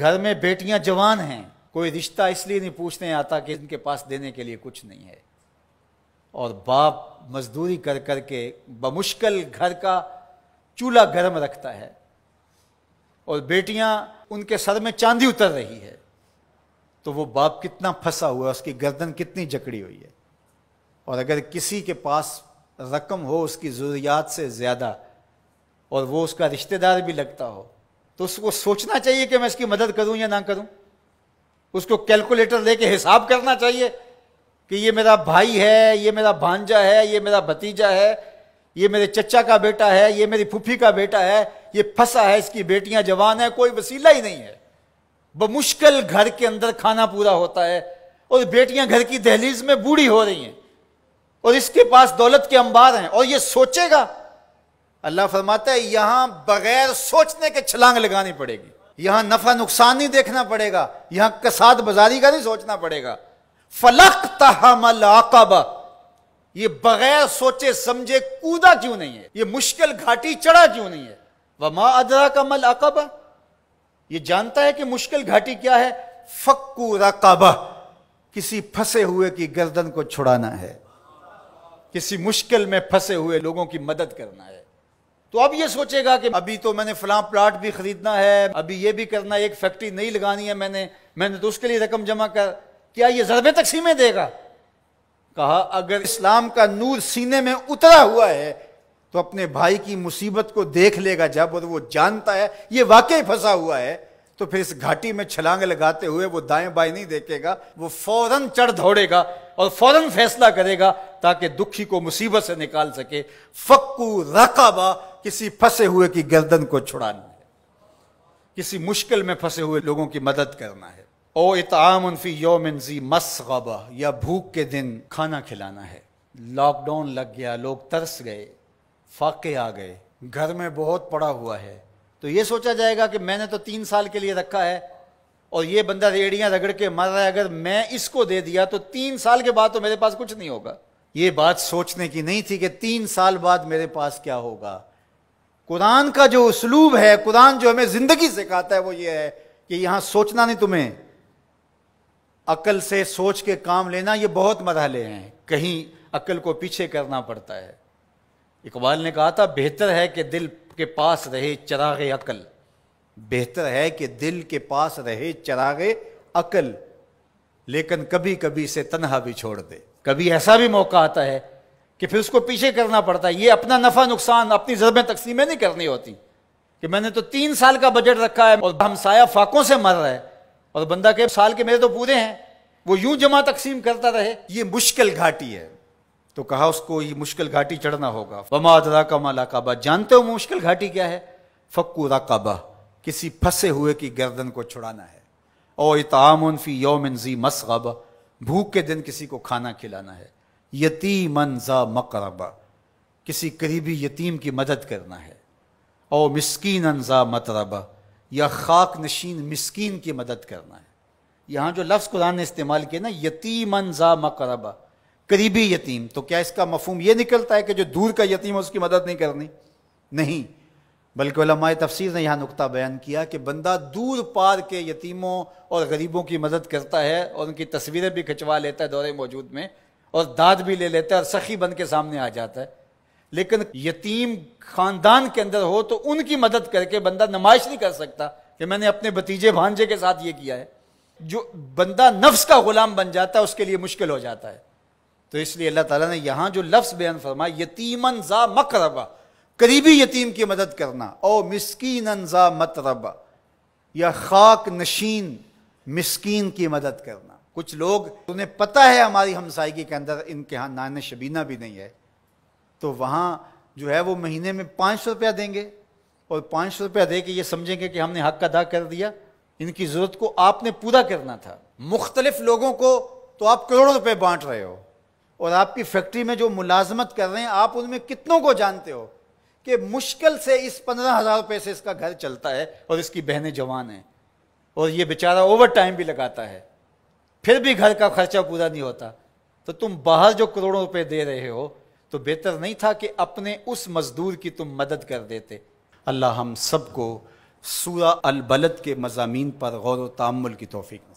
घर में बेटियां जवान हैं कोई रिश्ता इसलिए नहीं पूछने आता कि इनके पास देने के लिए कुछ नहीं है और बाप मजदूरी कर कर के बमुश्किल घर का चूल्हा गर्म रखता है और बेटियां उनके सर में चांदी उतर रही है तो वो बाप कितना फंसा हुआ उसकी गर्दन कितनी जकड़ी हुई है और अगर किसी के पास रकम हो उसकी ज़रूरियात से ज़्यादा और वो उसका रिश्तेदार भी लगता हो तो उसको सोचना चाहिए कि मैं इसकी मदद करूं या ना करूं उसको कैलकुलेटर लेके हिसाब करना चाहिए कि ये मेरा भाई है ये मेरा भांजा है ये मेरा भतीजा है ये मेरे चचा का बेटा है ये मेरी फूफी का बेटा है ये फंसा है इसकी बेटियां जवान है कोई वसीला ही नहीं है बमुश्किल घर के अंदर खाना पूरा होता है और बेटियां घर की दहलीज में बूढ़ी हो रही हैं और इसके पास दौलत के अंबार हैं और ये सोचेगा अल्लाह फरमाता है यहां बगैर सोचने के छलांग लगानी पड़ेगी यहां नफा नुकसान नहीं देखना पड़ेगा यहां कसाद बाजारी का नहीं सोचना पड़ेगा फलक तहमल आकबा ये बगैर सोचे समझे कूदा क्यों नहीं है ये मुश्किल घाटी चढ़ा क्यों नहीं है मा अदरा का मल अकबा ये जानता है कि मुश्किल घाटी क्या है फक्कू रकबा किसी फंसे हुए की गर्दन को छुड़ाना है किसी मुश्किल में फंसे हुए लोगों की मदद करना है तो अब ये सोचेगा कि अभी तो मैंने फलां प्लाट भी खरीदना है अभी ये भी करना है एक फैक्ट्री नहीं लगानी है मैंने मैंने तो उसके लिए रकम जमा कर क्या ये जरबे तकसीमें देगा कहा अगर इस्लाम का नूर सीने में उतरा हुआ है तो अपने भाई की मुसीबत को देख लेगा जब और वो जानता है ये वाकई फंसा हुआ है तो फिर इस घाटी में छलांग लगाते हुए वो दाएं बाएं नहीं देखेगा वो फौरन चढ़ दौड़ेगा और फौरन फैसला करेगा ताकि दुखी को मुसीबत से निकाल सके फक्कू रकाबा किसी फंसे हुए की गर्दन को छुड़ाना है किसी मुश्किल में फंसे हुए लोगों की मदद करना है ओ इतम उनफी योमिन जी मसगबा या भूख के दिन खाना खिलाना है लॉकडाउन लग गया लोग तरस गए फाके आ गए घर में बहुत पड़ा हुआ है तो ये सोचा जाएगा कि मैंने तो तीन साल के लिए रखा है और ये बंदा रेड़ियां रगड़ के मर रहा है अगर मैं इसको दे दिया तो तीन साल के बाद तो मेरे पास कुछ नहीं होगा ये बात सोचने की नहीं थी कि तीन साल बाद मेरे पास क्या होगा कुरान का जो उसलूब है कुरान जो हमें ज़िंदगी सिखाता है वो ये है कि यहां सोचना नहीं तुम्हें अकल से सोच के काम लेना ये बहुत मरहले हैं कहीं अकल को पीछे करना पड़ता है इकबाल ने कहा था बेहतर है कि दिल के पास रहे चरागे अकल बेहतर है कि दिल के पास रहे चरागे अकल लेकिन कभी कभी इसे तनहा भी छोड़ दे कभी ऐसा भी मौका आता है कि फिर उसको पीछे करना पड़ता है ये अपना नफा नुकसान अपनी जरबें तकसीमें नहीं करनी होती कि मैंने तो तीन साल का बजट रखा है और हमसाया फाकों से मर रहा है और बंदा के साल के मेरे तो पूरे हैं वो यूं जमा तकसीम करता रहे ये मुश्किल घाटी है तो कहा उसको ये मुश्किल घाटी चढ़ना होगा वमा अदरा का माला काबा जानते हो मुश्किल घाटी क्या है फक्कू रकाबा किसी फंसे हुए की गर्दन को छुड़ाना है ओ इतामी फी योमिन जी मसगब भूख के दिन किसी को खाना खिलाना है यतीमन ज़ा मकरबा किसी करीबी यतीम की मदद करना है और मिसकीन अनजा मतरबा या खाक नशीन मिसकीन की मदद करना है यहाँ जो लफ्ज़ कुरान ने इस्तेमाल किया ना यतीम ज़ा मकरबा करीबी यतीम तो क्या इसका मफहम यह निकलता है कि जो दूर का यतीम है उसकी मदद नहीं करनी नहीं बल्कि लमाय तफसीर ने यहाँ नुकता बयान किया कि बंदा दूर पार के यतीमों और गरीबों की मदद करता है और उनकी तस्वीरें भी खिंचवा लेता है दौरे मौजूद में और दाद भी ले लेता है और सखी बन के सामने आ जाता है लेकिन यतीम खानदान के अंदर हो तो उनकी मदद करके बंदा नमाइश नहीं कर सकता कि मैंने अपने भतीजे भांजे के साथ ये किया है जो बंदा नफ्स का गुलाम बन जाता है उसके लिए मुश्किल हो जाता है तो इसलिए अल्लाह ताला ने यहाँ जो लफ्ज़ बयान फरमाया यतीमन जा मकरबा करीबी यतीम की मदद करना ओ मिसकीन जा मतरबा या खाक नशीन मिसकीन की मदद करना कुछ लोग उन्हें पता है हमारी हमसायगी के अंदर इनके यहाँ नान शबीना भी नहीं है तो वहाँ जो है वो महीने में पाँच सौ रुपया देंगे और पाँच सौ रुपया दे के ये समझेंगे कि हमने हक अदा कर दिया इनकी ज़रूरत को आपने पूरा करना था मुख्तलिफ लोगों को तो आप करोड़ों रुपये बांट रहे हो और आपकी फैक्ट्री में जो मुलाजमत कर रहे हैं आप उनमें कितनों को जानते हो कि मुश्किल से इस पंद्रह हज़ार रुपये से इसका घर चलता है और इसकी बहनें जवान हैं और ये बेचारा ओवर टाइम भी लगाता है फिर भी घर का खर्चा पूरा नहीं होता तो तुम बाहर जो करोड़ों रुपए दे रहे हो तो बेहतर नहीं था कि अपने उस मजदूर की तुम मदद कर देते अल्लाह हम सबको सूरा अलबलत के मजामी पर गौर व तामुल की तोफ़ी